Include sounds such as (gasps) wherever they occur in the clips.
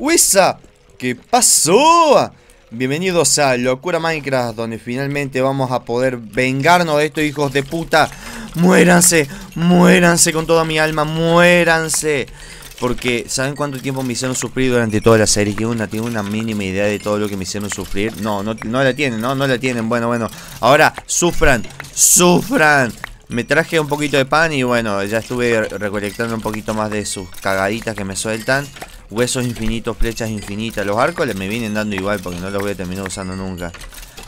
¡Wisa! ¿Qué pasó? Bienvenidos a Locura Minecraft, donde finalmente vamos a poder vengarnos de estos hijos de puta. ¡Muéranse! ¡Muéranse con toda mi alma! ¡Muéranse! Porque, ¿saben cuánto tiempo me hicieron sufrir durante toda la serie? ¿Tienen una, tiene una mínima idea de todo lo que me hicieron sufrir? No, no, no la tienen, no, no la tienen. Bueno, bueno. Ahora, sufran, sufran. Me traje un poquito de pan y bueno, ya estuve recolectando un poquito más de sus cagaditas que me sueltan. Huesos infinitos, flechas infinitas. Los arcos me vienen dando igual porque no los voy a terminar usando nunca.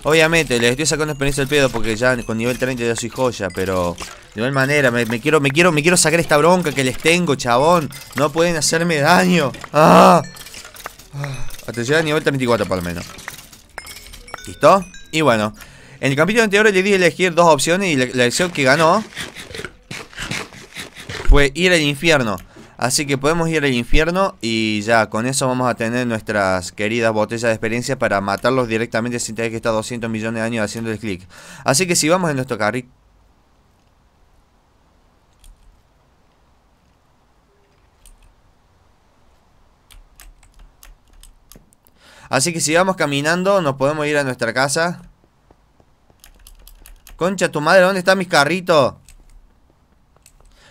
Obviamente, les estoy sacando experiencia del pedo porque ya con nivel 30 ya soy joya, pero de igual manera, me, quiero, me quiero, me quiero sacar esta bronca que les tengo, chabón. No pueden hacerme daño. Atención ah. ah, a nivel 34 por lo menos. ¿Listo? Y bueno. En el capítulo anterior le di elegir dos opciones y la, elección que ganó fue ir al infierno. Así que podemos ir al infierno y ya con eso vamos a tener nuestras queridas botellas de experiencia para matarlos directamente sin tener que estar 200 millones de años haciendo el clic. Así que si vamos en nuestro carrito. Así que si vamos caminando nos podemos ir a nuestra casa. Concha tu madre, ¿dónde está mis carritos?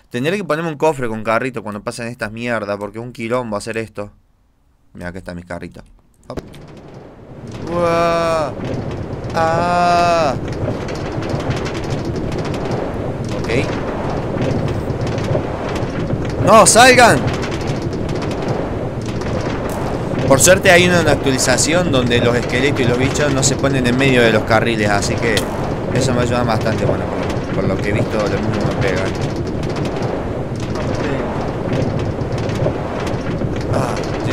Tendré que ponerme un cofre con carrito cuando pasen estas mierdas, porque un quilombo hacer esto. Mira, que está mis carritos. Ah. Ok. ¡No, salgan! Por suerte hay una actualización donde los esqueletos y los bichos no se ponen en medio de los carriles, así que eso me ayuda bastante, bueno, por, lo que he visto, el mundo me pega.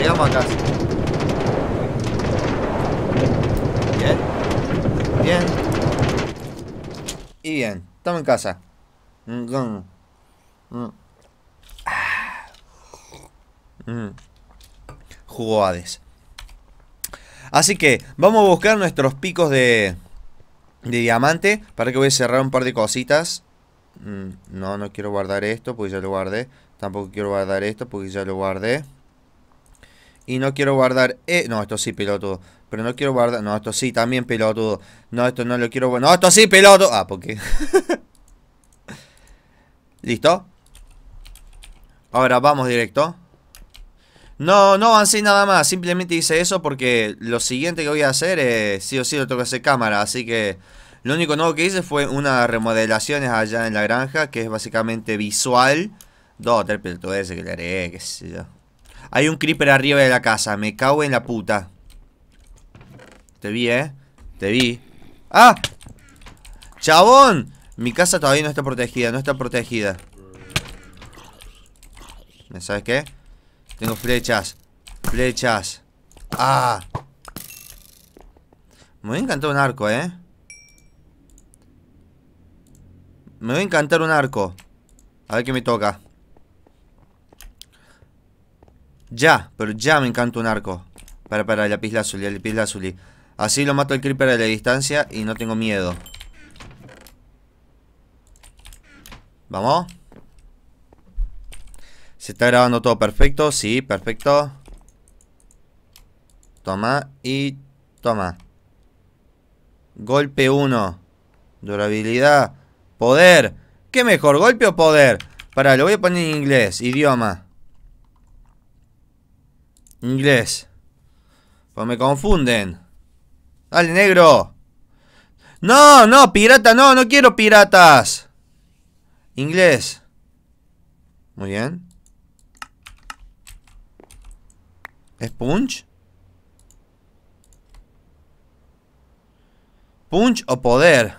Llamo a casa. Bien. Bien. Y bien, estamos en casa. Mm, mm. Ah. Mm. jugó Así que vamos a buscar nuestros picos de, de diamante. Para que voy a cerrar un par de cositas. No, no quiero guardar esto porque ya lo guardé. Tampoco quiero guardar esto porque ya lo guardé y no quiero guardar... Eh, no, esto sí, piloto. Pero no quiero guardar... No, esto sí, también piloto. No, esto no lo quiero... No, esto sí, piloto. Ah, porque... (laughs) ¿Listo? Ahora vamos directo. No, no así nada más. Simplemente hice eso porque lo siguiente que voy a hacer es... Sí o sí lo tengo que hacer cámara. Así que... Lo único nuevo que hice fue unas remodelaciones allá en la granja. Que es básicamente visual. Dos, tres pilotos ese que le haré, que sé yo. Hay un creeper arriba de la casa. Me cago en la puta. Te vi, ¿eh? Te vi. ¡Ah! ¡Chabón! Mi casa todavía no está protegida. No está protegida. ¿Sabes qué? Tengo flechas. Flechas. ¡Ah! Me voy a encantar un arco, ¿eh? Me voy a encantar un arco. A ver qué me toca. Ya, pero ya me encanta un arco. Para, para, la lazuli, el lazuli. Así lo mato al creeper a la distancia y no tengo miedo. Vamos. Se está grabando todo perfecto. Sí, perfecto. Toma y toma. Golpe 1. Durabilidad. Poder. ¿Qué mejor, golpe o poder? Para, lo voy a poner en inglés. Idioma. Inglés. Pues me confunden. Dale, negro. No, no, pirata, no, no quiero piratas. Inglés. Muy bien. ¿Es punch? ¿Punch o poder?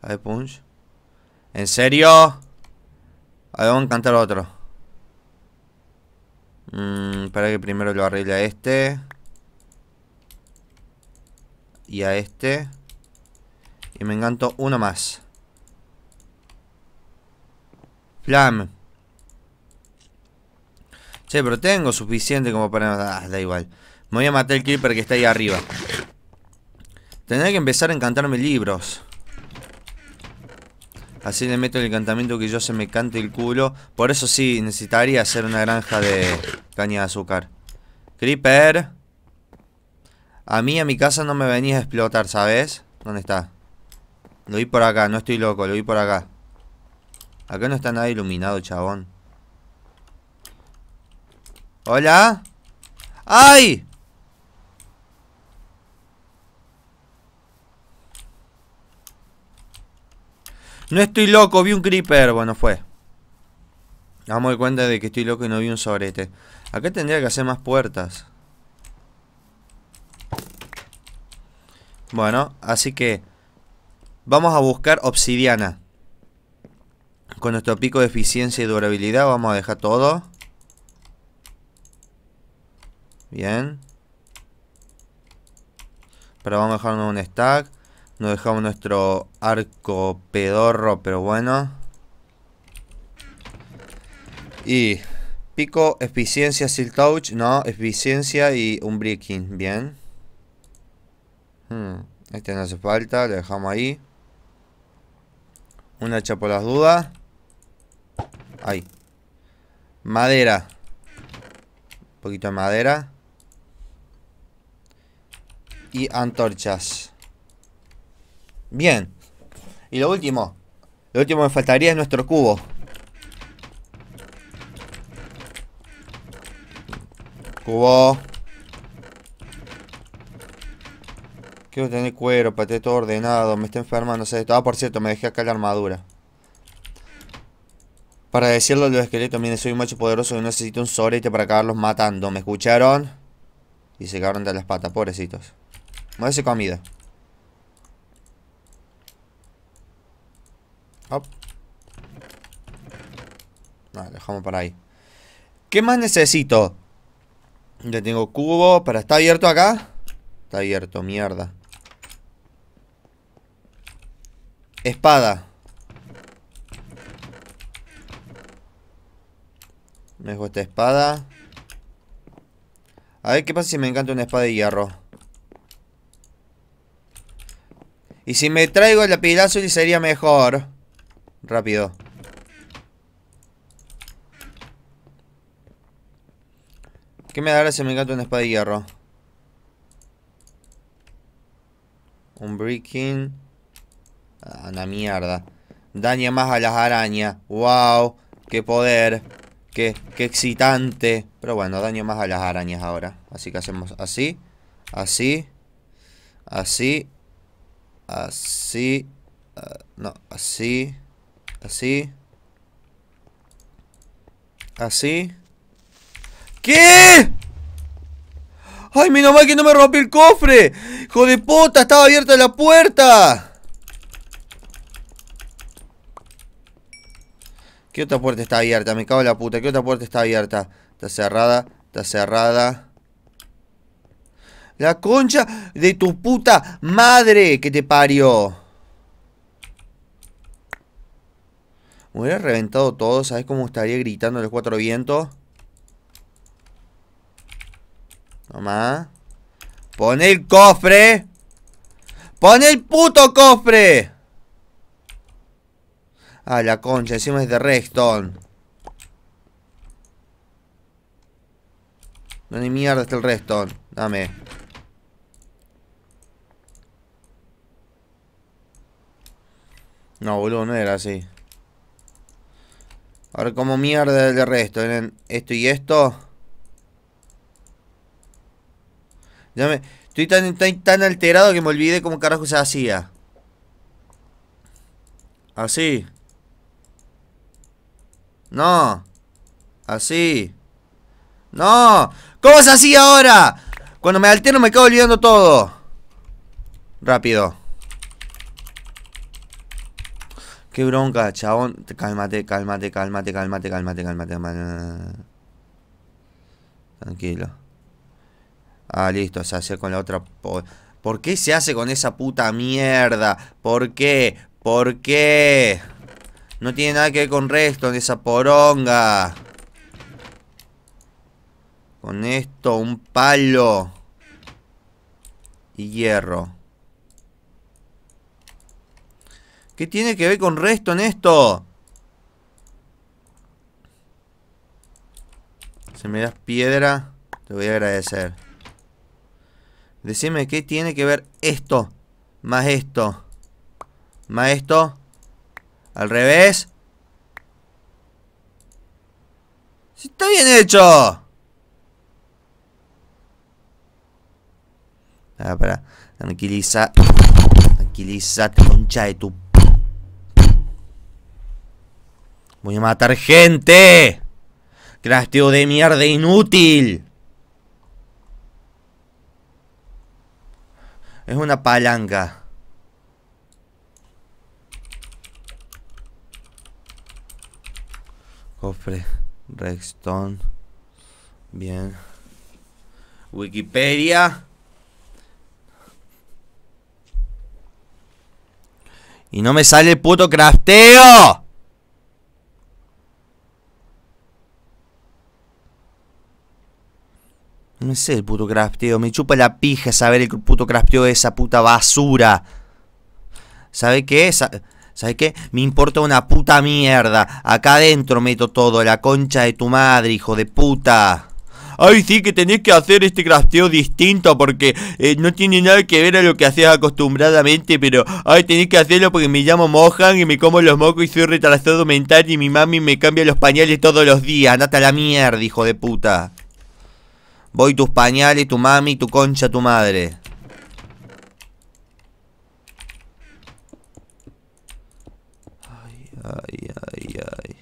A ver, punch. ¿En serio? A ver, vamos a cantar otro. Mm, para que primero lo arregle a este. Y a este. Y me encanto uno más. Flam. Che, pero tengo suficiente como para... Ah, da igual. Me voy a matar el creeper que está ahí arriba. Tendré que empezar a encantarme libros así le meto el encantamiento que yo se me cante el culo. Por eso sí, necesitaría hacer una granja de caña de azúcar. Creeper. A mí a mi casa no me venía a explotar, ¿sabes? ¿Dónde está? Lo vi por acá, no estoy loco, lo vi por acá. Acá no está nada iluminado, chabón. ¿Hola? ¡Ay! No estoy loco, vi un creeper. Bueno, fue. Vamos de cuenta de que estoy loco y no vi un sobrete. Acá tendría que hacer más puertas. Bueno, así que vamos a buscar obsidiana. Con nuestro pico de eficiencia y durabilidad vamos a dejar todo. Bien. Pero vamos a dejarnos un stack dejamos nuestro arco pedorro, pero bueno. Y pico, eficiencia, siltouch, no, eficiencia y un breaking, bien. Hmm, este no hace falta, lo dejamos ahí. Una hacha por las dudas. Ahí. Madera. Un poquito de madera. Y antorchas. Bien. Y lo último. Lo último que me faltaría es nuestro cubo. Cubo. Quiero tener cuero para tener todo ordenado. Me está enfermando. O sea, ah, por cierto, me dejé acá la armadura. Para decirlo a los esqueletos, miren, soy un macho poderoso y necesito un sorete para acabarlos matando. ¿Me escucharon? Y se cagaron de las patas, pobrecitos. Muévese comida. dejamos para ahí. ¿Qué más necesito? Ya tengo cubo. Para, ¿está abierto acá? Está abierto, mierda. Espada. Me dejo esta espada. A ver qué pasa si me encanta una espada de hierro. Y si me traigo el y sería mejor. Rápido. ¿Qué me dará si me encanta una espada de hierro? Un breaking. Ah, la mierda. Daña más a las arañas. ¡Wow! ¡Qué poder! ¡Qué, excitante! Pero bueno, daño más a las arañas ahora. Así que hacemos así. Así. Así. Así. Ah, no, así. Así. Así. ¿Qué? ¡Ay, mi mal que no me rompí el cofre! ¡Hijo de puta! ¡Estaba abierta la puerta! ¿Qué otra puerta está abierta? Me cago en la puta. ¿Qué otra puerta está abierta? Está cerrada. Está cerrada. La concha de tu puta madre que te parió. Me hubiera reventado todo, ¿sabes cómo estaría gritando los cuatro vientos? Toma. ¡Pon el cofre! ¡Pon el puto cofre! Ah, la concha, encima es de Redstone. ni mierda está el Redstone? Dame. No, boludo, no era así. A ver cómo mierda el resto. esto y esto. Ya me, estoy tan, alterado que me olvidé cómo carajo se hacía. Así. No. Así. No. ¿Cómo se hacía ahora? Cuando me altero me quedo olvidando todo. Rápido. Qué bronca, chabón. Cálmate, cálmate, cálmate, cálmate, cálmate, cálmate, Tranquilo. Ah, listo, se hace con la otra... ¿Por qué se hace con esa puta mierda? ¿Por qué? ¿Por qué? No tiene nada que ver con resto, en esa poronga. Con esto, un palo. Y hierro. ¿Qué tiene que ver con resto en esto? Si me das piedra, te voy a agradecer. Decime qué tiene que ver esto, más esto, más esto, al revés. Si está bien hecho. Ah, para. Tranquiliza. Tranquiliza, concha de tu Voy a matar gente. Crasteo de mierda e inútil. Es una palanca. Cofre. Redstone. Bien. Wikipedia. Y no me sale el puto crafteo. No sé el puto crafteo. Me chupa la pija saber el puto crafteo de esa puta basura. ¿Sabe qué? ¿Sabes ¿Sabe qué? Me importa una puta mierda. Acá adentro meto todo. La concha de tu madre, hijo de puta. Ay, sí, que tenés que hacer este crafteo distinto porque eh, no tiene nada que ver a lo que hacías acostumbradamente, pero ay, tenés que hacerlo porque me llamo Mohan y me como los mocos y soy retrasado mental y mi mami me cambia los pañales todos los días. Andate la mierda, hijo de puta. Voy tus pañales, tu mami, tu concha, tu madre. Ay, ay, ay, ay.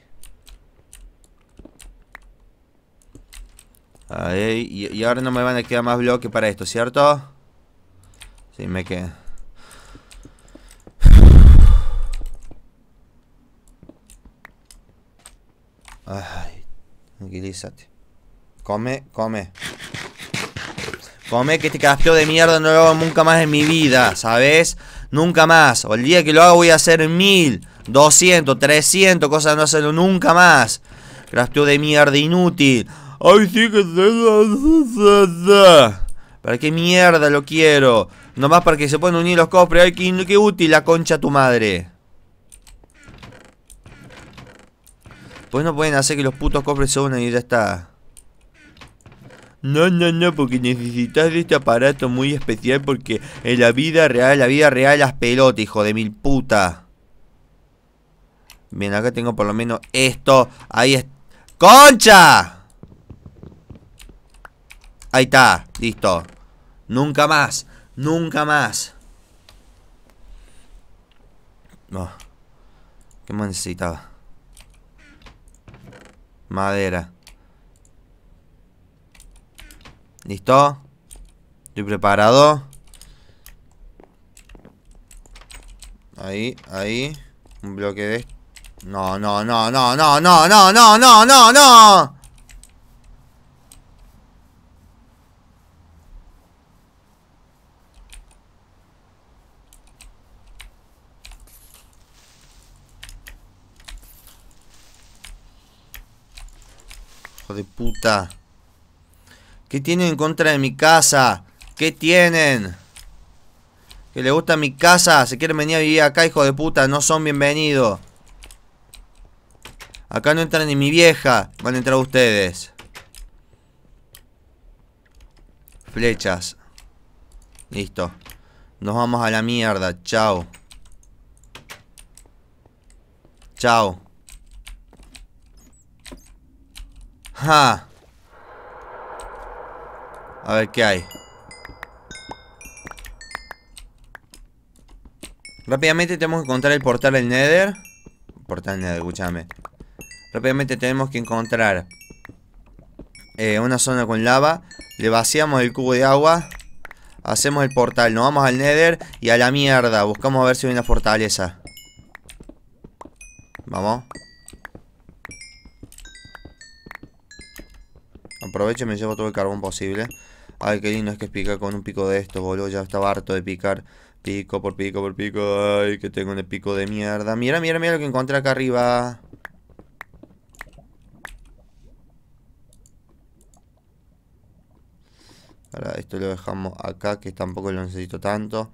Ay, y, ahora no me van a quedar más bloques para esto, ¿cierto? Sí, me quedan Ay, tranquilízate. Come, come. Come que este craspeo de mierda no lo hago nunca más en mi vida, ¿sabes? Nunca más. O el día que lo hago voy a hacer mil, doscientos, trescientos, cosas no hacerlo nunca más. Craspeo de mierda inútil. Ay, sí que... (laughs) ¿Para qué mierda lo quiero? Nomás para que se puedan unir los cofres. Ay, qué, útil la concha tu madre. Pues no pueden hacer que los putos cofres se unan y ya está. No, no, no, porque necesitas de este aparato muy especial porque en la vida real, la vida real, las pelotas, hijo de mil puta. Bien, acá tengo por lo menos esto. Ahí es... ¡Concha! Ahí está, listo. Nunca más, nunca más. No. ¿Qué más necesitaba? Madera. ¿Listo? Estoy preparado. Ahí, ahí. Un bloque de... No, no, no, no, no, no, no, no, no, no, no. Hijo de puta. ¿Qué tienen en contra de mi casa? ¿Qué tienen? Que le gusta mi casa. Se quieren venir a vivir acá, hijo de puta. No son bienvenidos. Acá no entra ni mi vieja. Van a entrar ustedes. Flechas. Listo. Nos vamos a la mierda. Chao. Chao. Ja. A ver qué hay. Rápidamente tenemos que encontrar el portal del Nether. Portal Nether, escúchame. Rápidamente tenemos que encontrar eh, una zona con lava. Le vaciamos el cubo de agua. Hacemos el portal. Nos vamos al Nether y a la mierda. Buscamos a ver si hay una fortaleza. Vamos. Aprovecho y me llevo todo el carbón posible. Ay, qué lindo es que pica con un pico de estos, boludo. Ya estaba harto de picar. Pico por pico por pico. Ay, que tengo un pico de mierda. Mira, mira, mira lo que encontré acá arriba. Ahora esto lo dejamos acá, que tampoco lo necesito tanto.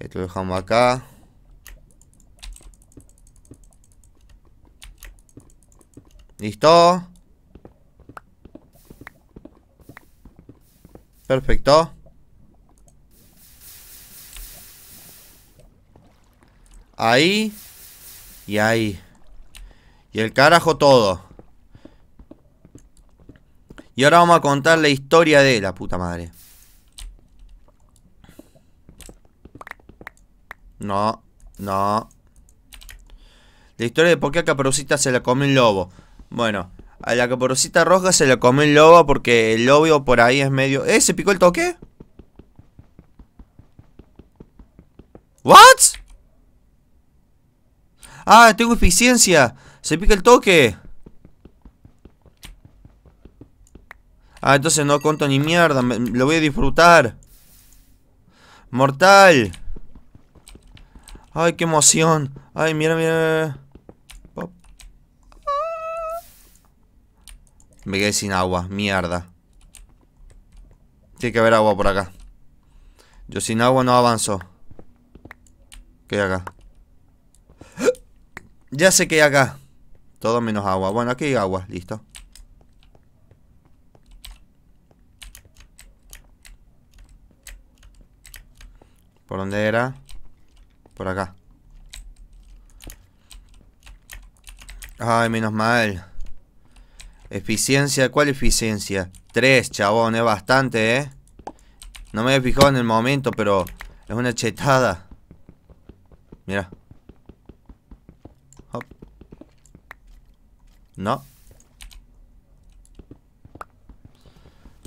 Esto lo dejamos acá. ¿Listo? Perfecto. Ahí. Y ahí. Y el carajo todo. Y ahora vamos a contar la historia de la puta madre. No, no. La historia de por qué a Caperucita se la come el lobo. Bueno, a la caporosita roja se la come el lobo porque el lobo por ahí es medio... ¿Eh? ¿Se picó el toque? ¿What? Ah, tengo eficiencia. Se pica el toque. Ah, entonces no conto ni mierda. lo voy a disfrutar. Mortal. Ay, qué emoción. Ay, mira, mira. Me quedé sin agua, mierda. Tiene que haber agua por acá. Yo sin agua no avanzo. ¿Qué hay acá? (gasps) Ya sé que hay acá. Todo menos agua. Bueno, aquí hay agua. Listo. ¿Por dónde era? Por acá. Ay, menos mal. Eficiencia, ¿cuál eficiencia? Tres, chabón, es bastante, ¿eh? No me he fijado en el momento, pero es una chetada. Mira. No.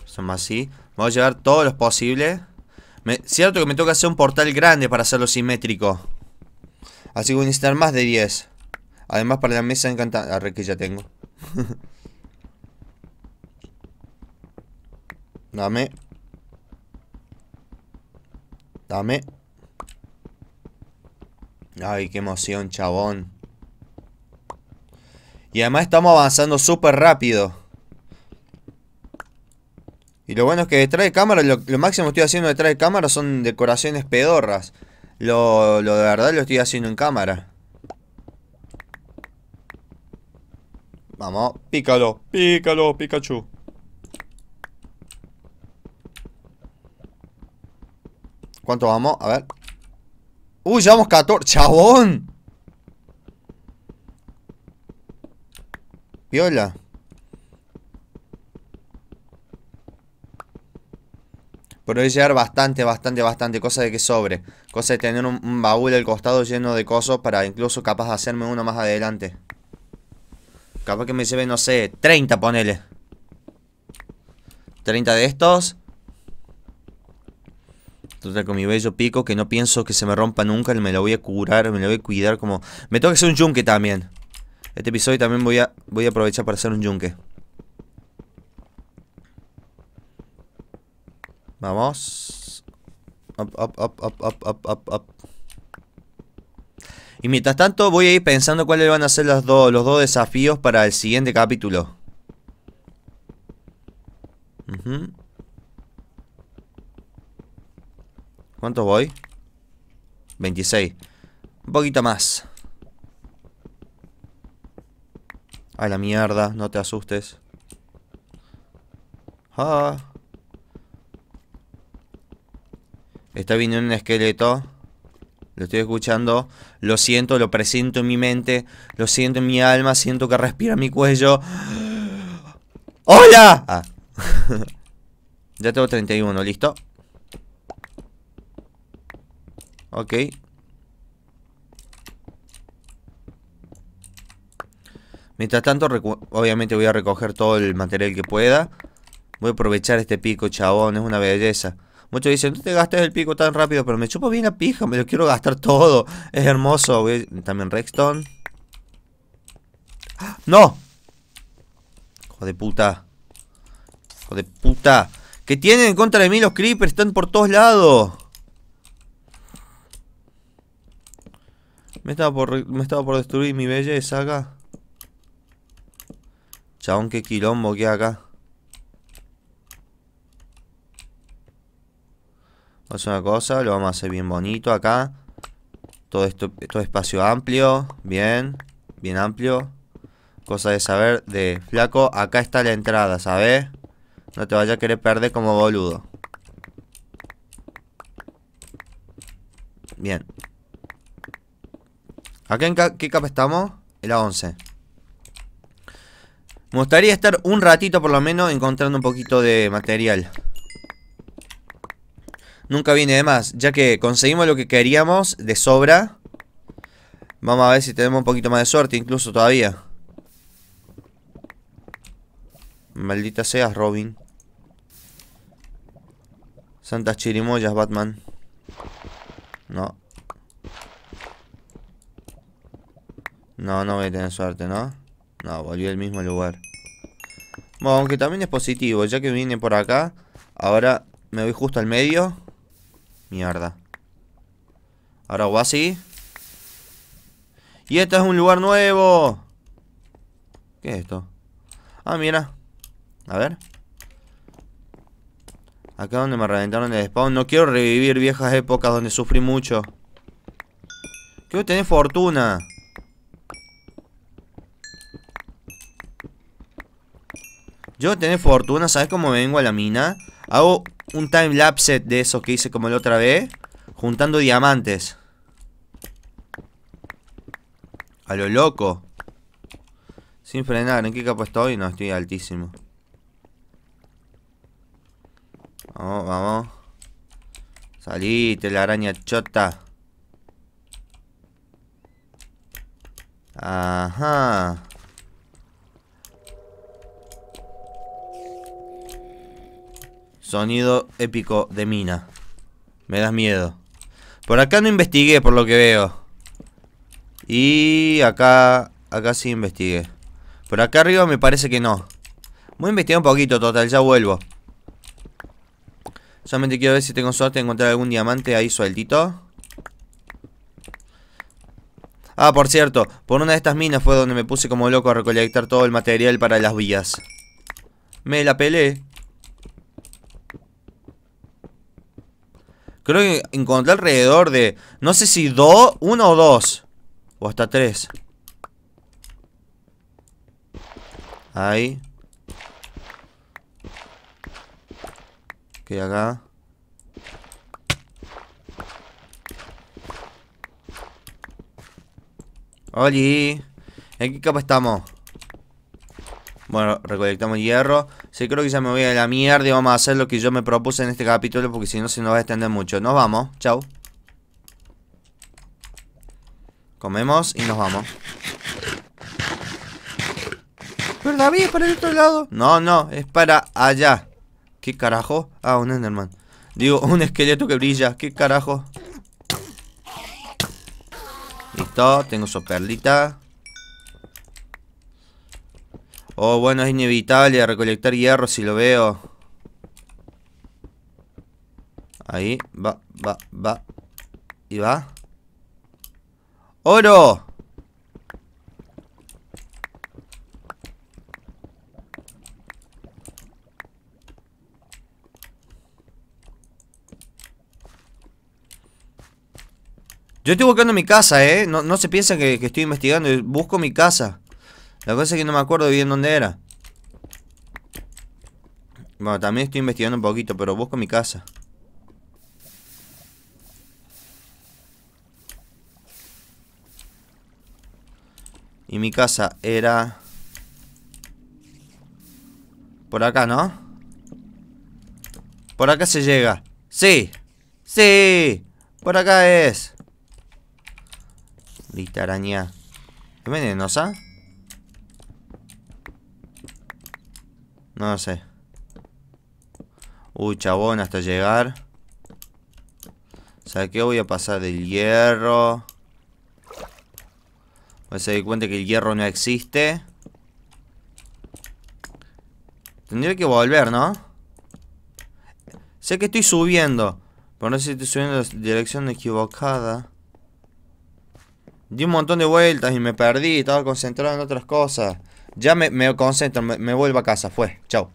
Somos así. Vamos a llevar todos los posibles. cierto que me toca hacer un portal grande para hacerlo simétrico. Así que voy a necesitar más de 10. Además para la mesa encantada... Arre que ya tengo. (laughs) Dame. Dame. Ay, qué emoción, chabón. Y además estamos avanzando súper rápido. Y lo bueno es que detrás de cámara, lo, máximo que estoy haciendo detrás de cámara son decoraciones pedorras. Lo, lo de verdad lo estoy haciendo en cámara. Vamos, pícalo, pícalo, Pikachu. ¿Cuánto vamos? A ver. ¡Uy, llevamos 14! ¡Chabón! Viola. Pero llegar bastante, bastante, bastante. Cosa de que sobre. Cosa de tener un, baúl al costado lleno de cosas para incluso capaz de hacerme uno más adelante. Capaz que me lleve, no sé, 30, ponele. 30 de estos con mi bello pico que no pienso que se me rompa nunca, me lo voy a curar, me lo voy a cuidar como... Me tengo que hacer un yunque también. Este episodio también voy a, voy a aprovechar para hacer un yunque. Vamos. Y mientras tanto voy a ir pensando cuáles van a ser los dos desafíos para el siguiente capítulo. ¿Cuánto voy? 26. Un poquito más. A la mierda, no te asustes. Ah. Está viniendo un esqueleto. Lo estoy escuchando. Lo siento, lo presiento en mi mente. Lo siento en mi alma. Siento que respira mi cuello. ¡Ah! ¡Hola! Ah. (laughs) ya tengo 31, ¿listo? Ok. Mientras tanto, obviamente voy a recoger todo el material que pueda. Voy a aprovechar este pico, chabón. Es una belleza. Muchos dicen, no te gastes el pico tan rápido, pero me chupo bien la pija. Me lo quiero gastar todo. Es hermoso. También Rexton. ¡Ah! ¡No! Hijo de puta. Hijo de puta. ¿Qué tienen en contra de mí los creepers? Están por todos lados. Me estaba por, me por destruir mi belleza acá. Chabón, qué quilombo que acá. Vamos a hacer una cosa, lo vamos a hacer bien bonito acá. Todo esto, todo espacio amplio, bien, bien amplio. Cosa de saber de flaco, acá está la entrada, ¿sabes? No te vaya a querer perder como boludo. Bien, ¿A en qué capa estamos? El la 11. Me gustaría estar un ratito por lo menos encontrando un poquito de material. Nunca viene de más, ya que conseguimos lo que queríamos de sobra. Vamos a ver si tenemos un poquito más de suerte, incluso todavía. Maldita seas, Robin. Santas chirimoyas, Batman. No. No, no voy a tener suerte, ¿no? No, volví al mismo lugar. Bueno, aunque también es positivo, ya que vine por acá, ahora me voy justo al medio. Mierda. Ahora voy así. Y este es un lugar nuevo. ¿Qué es esto? Ah, mira. A ver. Acá donde me reventaron el spawn. No quiero revivir viejas épocas donde sufrí mucho. Quiero tener fortuna. Yo tener fortuna, ¿sabes cómo vengo a la mina? Hago un time lapse de eso que hice como la otra vez, juntando diamantes. A lo loco. Sin frenar, ¿en qué capo estoy? No, estoy altísimo. Vamos, vamos. Salite, la araña chota. Ajá. Sonido épico de mina. Me das miedo. Por acá no investigué, por lo que veo. Y acá... Acá sí investigué. Por acá arriba me parece que no. Voy a investigar un poquito, total. Ya vuelvo. Solamente quiero ver si tengo suerte de encontrar algún diamante ahí sueltito. Ah, por cierto, por una de estas minas fue donde me puse como loco a recolectar todo el material para las vías. Me la pelé. Creo que encontré alrededor de... No sé si dos, uno o dos. O hasta tres. Ahí. Que acá. Oli. ¿En qué capa estamos? Bueno, recolectamos hierro. Sí, creo que ya me voy a la mierda y vamos a hacer lo que yo me propuse en este capítulo porque si no se nos va a extender mucho. Nos vamos, chao. Comemos y nos vamos. Pero David, es para el otro lado. No, no, es para allá. ¿Qué carajo? Ah, un Enderman. Digo, un esqueleto que brilla. ¿Qué carajo? Listo, tengo su perlita. Oh, bueno, es inevitable recolectar hierro si lo veo. Ahí, va, va, va. Y va. ¡Oro! Yo estoy buscando mi casa, ¿eh? No, se piensa que estoy investigando. Busco mi casa. La cosa es que no me acuerdo bien dónde era. Bueno, también estoy investigando un poquito, pero busco mi casa. Y mi casa era... Por acá, ¿no? Por acá se llega. ¡Sí! ¡Sí! Por acá es. araña. ¿Es venenosa? No sé. Uy, chabón, hasta llegar. O sea, que voy a pasar del hierro. Voy a se cuenta que el hierro no existe. Tendría que volver, ¿no? Sé que estoy subiendo. Pero no sé si estoy subiendo en la dirección equivocada. Di un montón de vueltas y me perdí. Estaba concentrado en otras cosas. Ya me, me concentro, me, vuelvo a casa. Fue. Chao.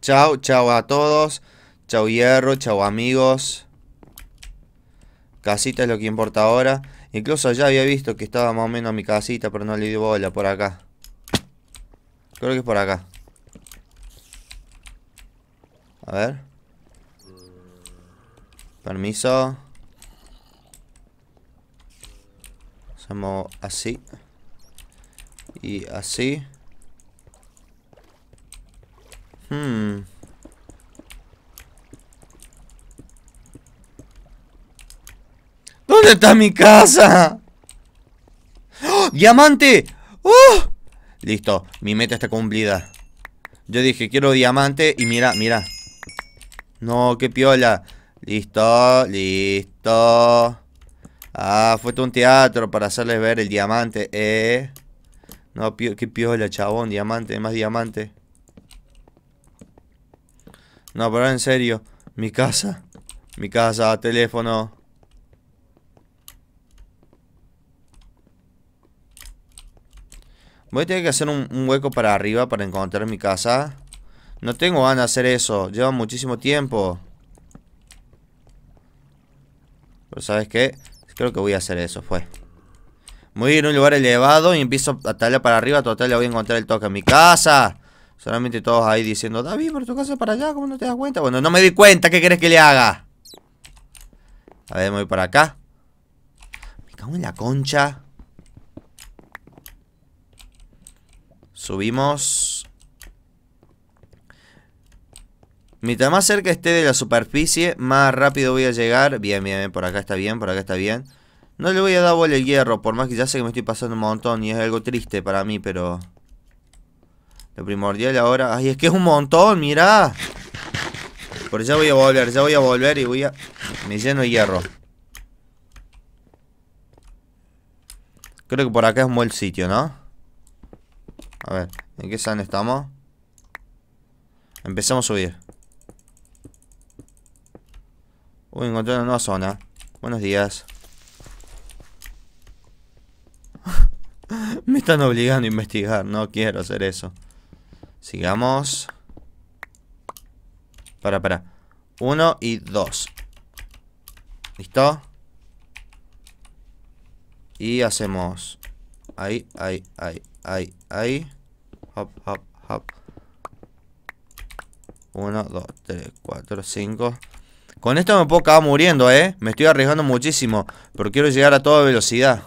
Chao, chao a todos. Chao hierro, chao amigos. Casita es lo que importa ahora. Incluso ya había visto que estaba más o menos mi casita, pero no le di bola por acá. Creo que es por acá. A ver. Permiso. somos así. Y así. Hmm. ¿Dónde está mi casa? ¡Oh, ¡Diamante! ¡Oh! Listo, mi meta está cumplida. Yo dije, quiero diamante y mira, mira. No, qué piola. Listo, listo. Ah, fue un teatro para hacerles ver el diamante, eh. No, pio, qué piola, chabón. Diamante, más diamante. No, pero en serio. Mi casa. Mi casa, teléfono. Voy a tener que hacer un, un hueco para arriba para encontrar mi casa. No tengo ganas de hacer eso. Lleva muchísimo tiempo. Pero ¿sabes qué? Creo que voy a hacer eso, fue. Voy a ir a un lugar elevado y empiezo a talar para arriba. Total, le voy a encontrar el toque en mi casa. Solamente todos ahí diciendo, David, pero tu casa es para allá, ¿cómo no te das cuenta? Bueno, no me di cuenta, ¿qué querés que le haga? A ver, me voy para acá. Me cago en la concha. Subimos. Mientras más cerca esté de la superficie, más rápido voy a llegar. Bien, bien, bien, por acá está bien, por acá está bien. No le voy a dar bola el hierro, por más que ya sé que me estoy pasando un montón y es algo triste para mí, pero... Lo primordial ahora... ¡Ay, es que es un montón! ¡Mirá! Pero ya voy a volver, ya voy a volver y voy a... Me lleno de hierro. Creo que por acá es un buen sitio, ¿no? A ver, ¿en qué zona estamos? Empezamos a subir. Uy, encontré una nueva zona. Buenos días. Me están obligando a investigar, no quiero hacer eso. Sigamos. Para, para. Uno y dos. ¿Listo? Y hacemos... Ahí, ahí, ahí, ahí, ahí. Hop, hop, hop. Uno, dos, tres, cuatro, cinco Con esto me puedo acabar muriendo, ¿eh? Me estoy arriesgando muchísimo. Pero quiero llegar a toda velocidad.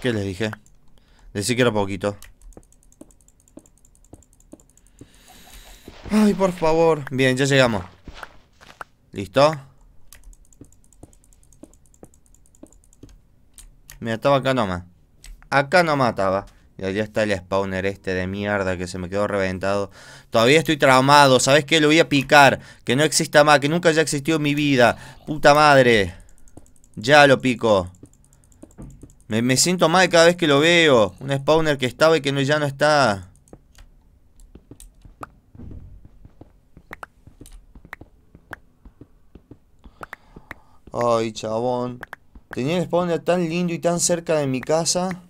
¿Qué les dije? Decí que era poquito. Ay, por favor. Bien, ya llegamos. ¿Listo? Me ataba acá nomás. Acá no mataba. Y allá está el spawner este de mierda que se me quedó reventado. Todavía estoy traumado. ¿Sabes qué? Lo voy a picar. Que no exista más. Que nunca haya existido en mi vida. Puta madre. Ya lo pico. Me, siento mal cada vez que lo veo. Un spawner que estaba y que no, ya no está. Ay, chabón. Tenía un spawner tan lindo y tan cerca de mi casa.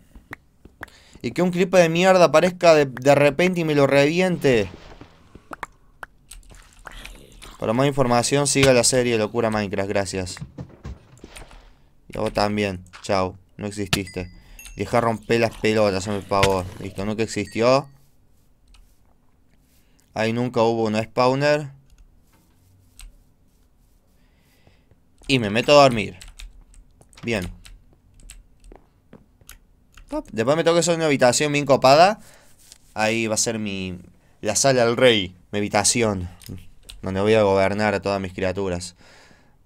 Y que un clip de mierda aparezca de, repente y me lo reviente. Para más información, siga la serie Locura Minecraft. Gracias. Y vos también. Chao. No exististe. Deja romper las pelotas, mi favor. Listo, nunca existió. Ahí nunca hubo un spawner. Y me meto a dormir. Bien. Después me que hacer una habitación bien copada. Ahí va a ser mi... La sala del rey. Mi habitación. Donde voy a gobernar a todas mis criaturas.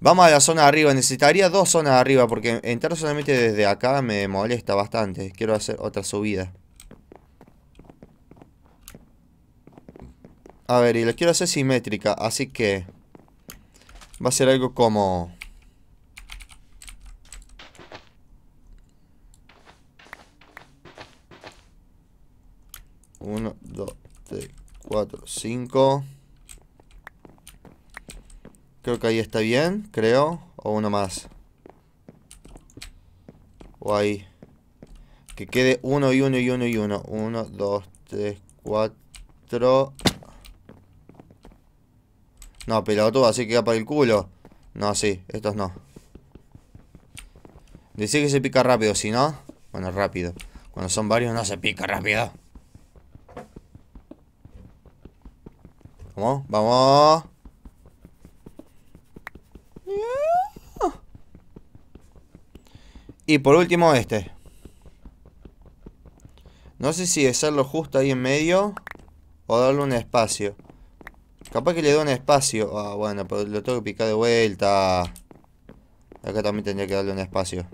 Vamos a la zona de arriba. Necesitaría dos zonas de arriba porque entrar solamente desde acá me molesta bastante. Quiero hacer otra subida. A ver, y la quiero hacer simétrica, así que... Va a ser algo como... 1, 2, tres, cuatro, cinco... Creo que ahí está bien, creo. O uno más. O ahí. Que quede uno y uno y uno y uno. Uno, dos, tres, cuatro. No, pelotudo, así queda para el culo. No, sí, estos no. Dice que se pica rápido, si no. Bueno, rápido. Cuando son varios no se pica rápido. Vamos, vamos. Y por último este. No sé si hacerlo justo ahí en medio o darle un espacio. Capaz que le doy un espacio. Ah, bueno, pero lo tengo que picar de vuelta. Acá también tendría que darle un espacio.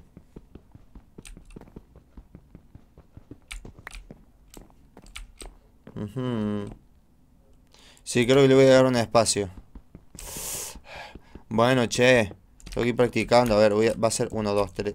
Sí, creo que le voy a dar un espacio. Bueno, che. Tengo que ir practicando. A ver, voy va a ser 1, 2, 3.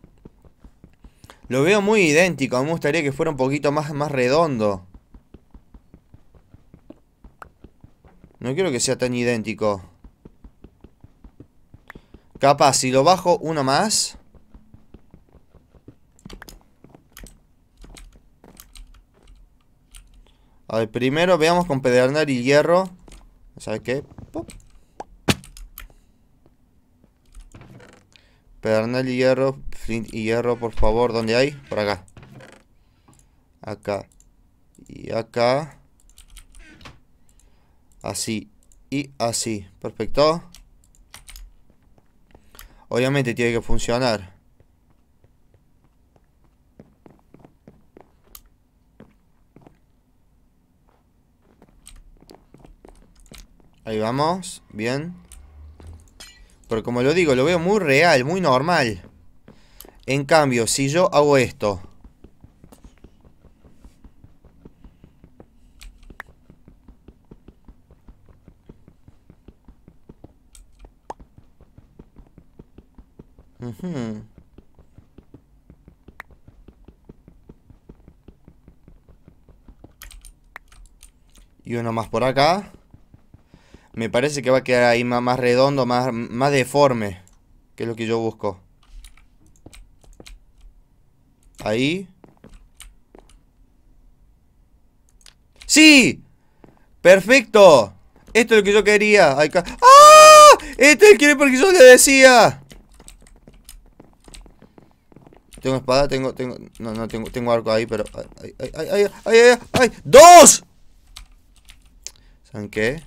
Lo veo muy idéntico, me gustaría que fuera un poquito más, más redondo. No quiero que sea tan idéntico. Capaz, si lo bajo uno más... A ver, primero veamos con pedernal y hierro. ¿Sabes qué? Pedernal y hierro y hierro, por favor. ¿Dónde hay? Por acá. Acá. Y acá. Así. Y así. Perfecto. Obviamente tiene que funcionar. Ahí vamos, bien. Pero como lo digo, lo veo muy real, muy normal. En cambio, si yo hago esto. Y uno más por acá. Me parece que va a quedar ahí más, redondo, más, más deforme. Que es lo que yo busco. Ahí. ¡Sí! ¡Perfecto! Esto es lo que yo quería. ¡Ah! Este es el que yo le decía. Tengo espada, tengo, tengo. No, no, tengo, tengo arco ahí, pero. ¡Ay, ay, ay, ay, ay! ay, ay! ¡Dos! ¿Saben qué?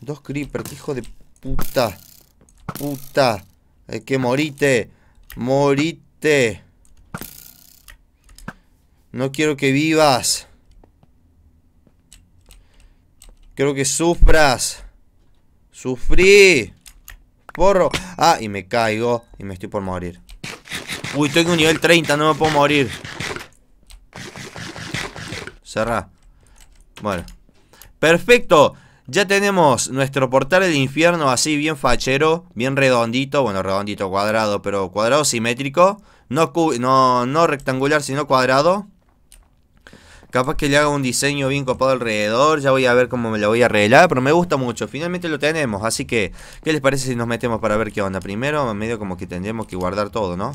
Dos creeper, hijo de puta puta. Hay que morite. Morite. No quiero que vivas. Quiero que sufras. Sufrí. Porro. Ah, y me caigo. Y me estoy por morir. Uy, estoy en un nivel 30. No me puedo morir. Cerra. Bueno. Perfecto. Ya tenemos nuestro portal del infierno así bien fachero, bien redondito, bueno, redondito cuadrado, pero cuadrado simétrico, no, rectangular, sino cuadrado. Capaz que le haga un diseño bien copado alrededor. Ya voy a ver cómo me lo voy a arreglar. Pero me gusta mucho. Finalmente lo tenemos. Así que, ¿qué les parece si nos metemos para ver qué onda? Primero, medio como que tendríamos que guardar todo, ¿no?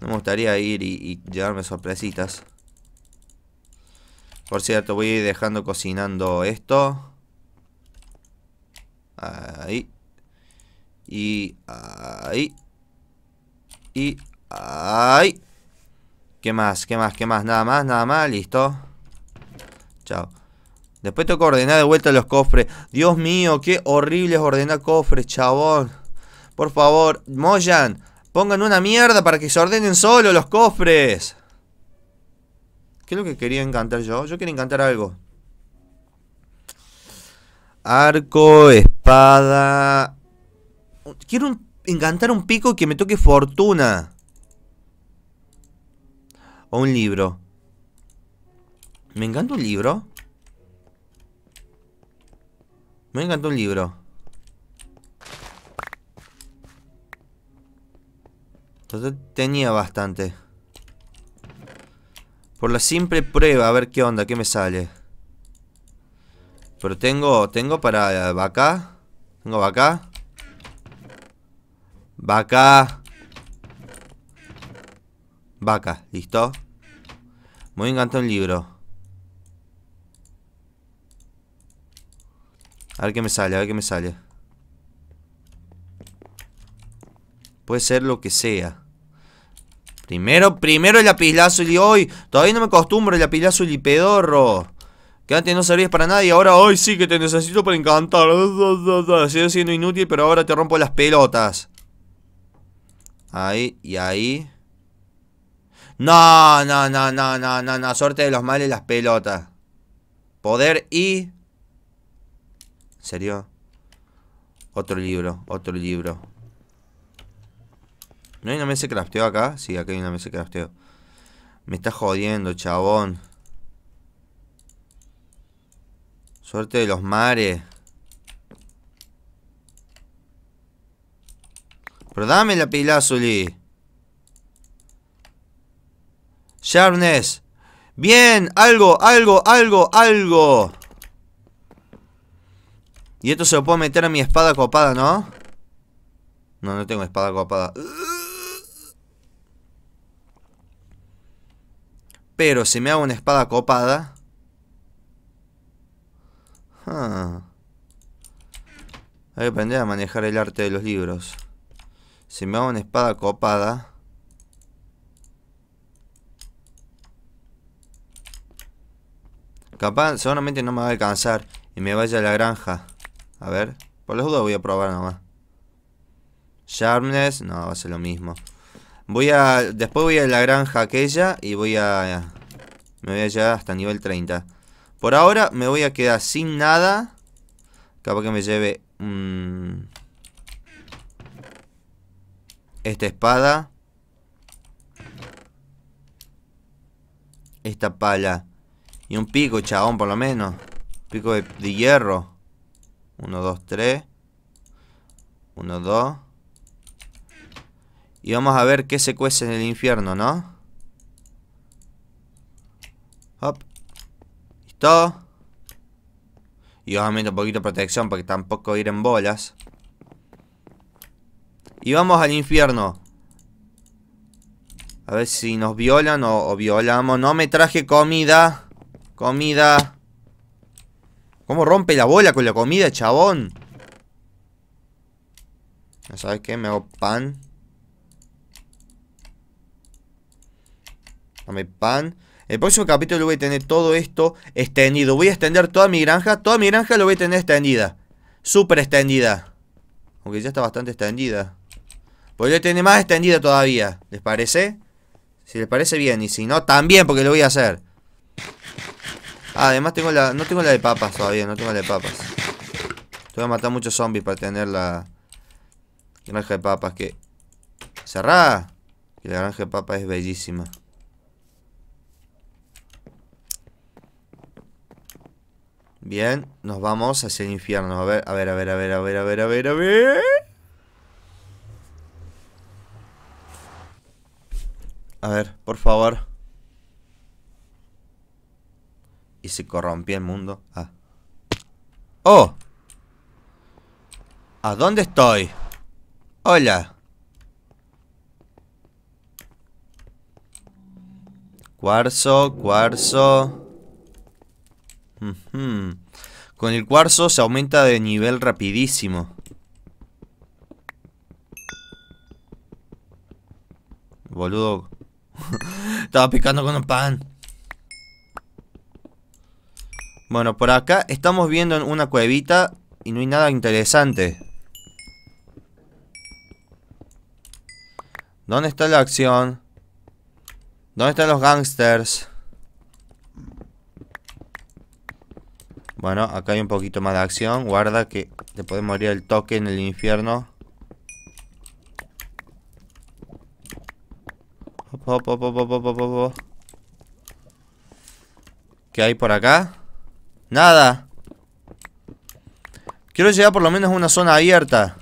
me gustaría ir y llevarme sorpresitas. Por cierto, voy a ir dejando cocinando esto. Ahí. Y ahí. Y ahí. ¿Qué más? ¿Qué más? ¿Qué más? Nada más, nada más. Listo. Chao. Después tengo que ordenar de vuelta los cofres. Dios mío, qué horrible es ordenar cofres, chabón. Por favor, Moyan, pongan una mierda para que se ordenen solo los cofres. ¿Qué es lo que quería encantar yo? Yo quiero encantar algo. Arco, espada. Quiero encantar un pico que me toque fortuna. O un libro. Me encanta un libro. Me encanta un libro. Entonces tenía bastante. Por la simple prueba, a ver qué onda, qué me sale. Pero tengo, tengo para vaca. Tengo vaca. Vaca. Vaca, listo. Muy encantó el libro. A ver qué me sale, a ver qué me sale. Puede ser lo que sea. Primero, primero el apilazo y hoy. Todavía no me acostumbro el apilazo y pedorro. Que antes no servías para nadie, ahora hoy sí que te necesito para encantar. Sigo siendo inútil, pero ahora te rompo las pelotas. Ahí y ahí. No, no, no, no, no, no, no. Suerte de los males las pelotas. Poder y... ¿En serio? Otro libro, otro libro. ¿No hay una mesa de crafteo acá? Sí, acá hay una mesa de crafteo. Me está jodiendo, chabón. Suerte de los mares. Pero dame la pilazuli. Sharpness. Bien, algo, algo, algo, algo. Y esto se lo puedo meter a mi espada copada, ¿no? No, no tengo espada copada. Pero si me hago una espada copada... Ah. Hay que aprender a manejar el arte de los libros. Si me hago una espada copada... Capaz, seguramente no me va a alcanzar y me vaya a la granja. A ver, por las dudas voy a probar nomás. Sharpness, no, va a ser lo mismo. Voy a... Después voy a la granja aquella y voy a... Me voy a llevar hasta nivel 30. Por ahora me voy a quedar sin nada. Capaz que me lleve... esta espada. Esta pala. Y un pico, chabón, por lo menos. Pico de, hierro. Uno, dos, tres. Uno, dos. Y vamos a ver qué se cuece en el infierno, ¿no? Hop. Listo. Y obviamente un poquito de protección porque tampoco ir en bolas. Y vamos al infierno. A ver si nos violan o, violamos. No me traje comida. Comida. ¿Cómo rompe la bola con la comida, chabón? ¿Sabes qué? Me hago pan. Dame pan. El próximo capítulo voy a tener todo esto extendido. Voy a extender toda mi granja. Toda mi granja lo voy a tener extendida. Super extendida. Aunque ya está bastante extendida. a tener más extendida todavía. ¿Les parece? Si les parece bien. Y si no, también porque lo voy a hacer. Ah, además tengo la, no tengo la de papas todavía. No tengo la de papas. Voy a matar muchos zombies para tener la granja de papas. Que... Cerrada. Que la granja de papas es bellísima. Bien, nos vamos hacia el infierno. A ver, a ver, a ver, a ver, a ver, a ver, a ver, a ver. A ver, por favor. Y se corrompió el mundo. Ah. ¡Oh! ¿A dónde estoy? Hola. Cuarzo, cuarzo. Con el cuarzo se aumenta de nivel rapidísimo. Boludo. (laughs) Estaba picando con un pan. Bueno, por acá estamos viendo una cuevita y no hay nada interesante. ¿Dónde está la acción? ¿Dónde están los gangsters? Bueno, acá hay un poquito más de acción. Guarda que te puede morir el toque en el infierno. ¿Qué hay por acá? Nada. Quiero llegar por lo menos a una zona abierta.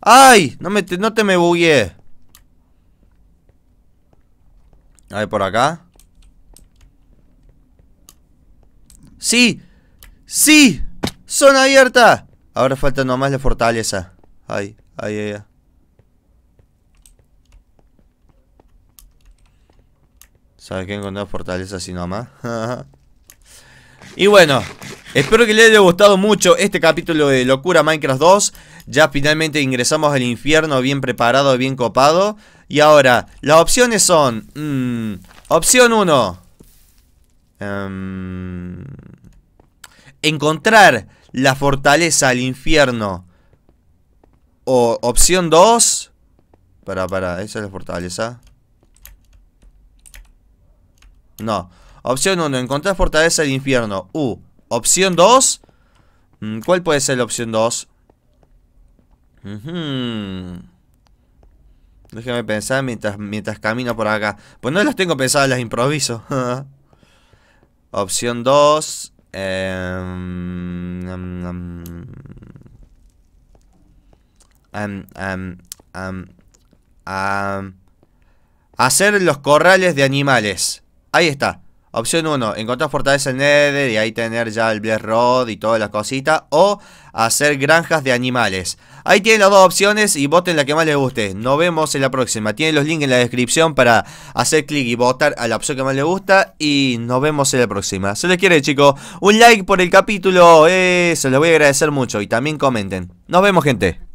¡Ay! No, me te, no te me bugué. ¿Hay por acá. ¡Sí! ¡Sí! ¡Zona abierta! Ahora falta nomás la fortaleza. Ay, ay, ay. ay. ¿Sabes qué? Encontrar fortaleza así nomás. (laughs) y bueno, espero que les haya gustado mucho este capítulo de Locura Minecraft 2. Ya finalmente ingresamos al infierno bien preparado, bien copado. Y ahora, las opciones son... Mm, opción 1 encontrar la fortaleza al infierno. O opción 2. Para, para, esa es la fortaleza. No. Opción 1, encontrar fortaleza del infierno. U. opción 2. Mm, ¿Cuál puede ser la opción 2? Déjame pensar mientras, mientras camino por acá. Pues no las tengo pensadas, las improviso. (laughs) opción 2. Em, em, em, hacer los corrales de animales. Ahí está. Opción 1, encontrar fortaleza en Nether y ahí tener ya el Blessed Rod y todas las cositas. O hacer granjas de animales. Ahí tienen las dos opciones y voten la que más les guste. Nos vemos en la próxima. Tienen los links en la descripción para hacer clic y votar a la opción que más les gusta. Y nos vemos en la próxima. Se les quiere, chicos. Un like por el capítulo. se los voy a agradecer mucho. Y también comenten. Nos vemos, gente.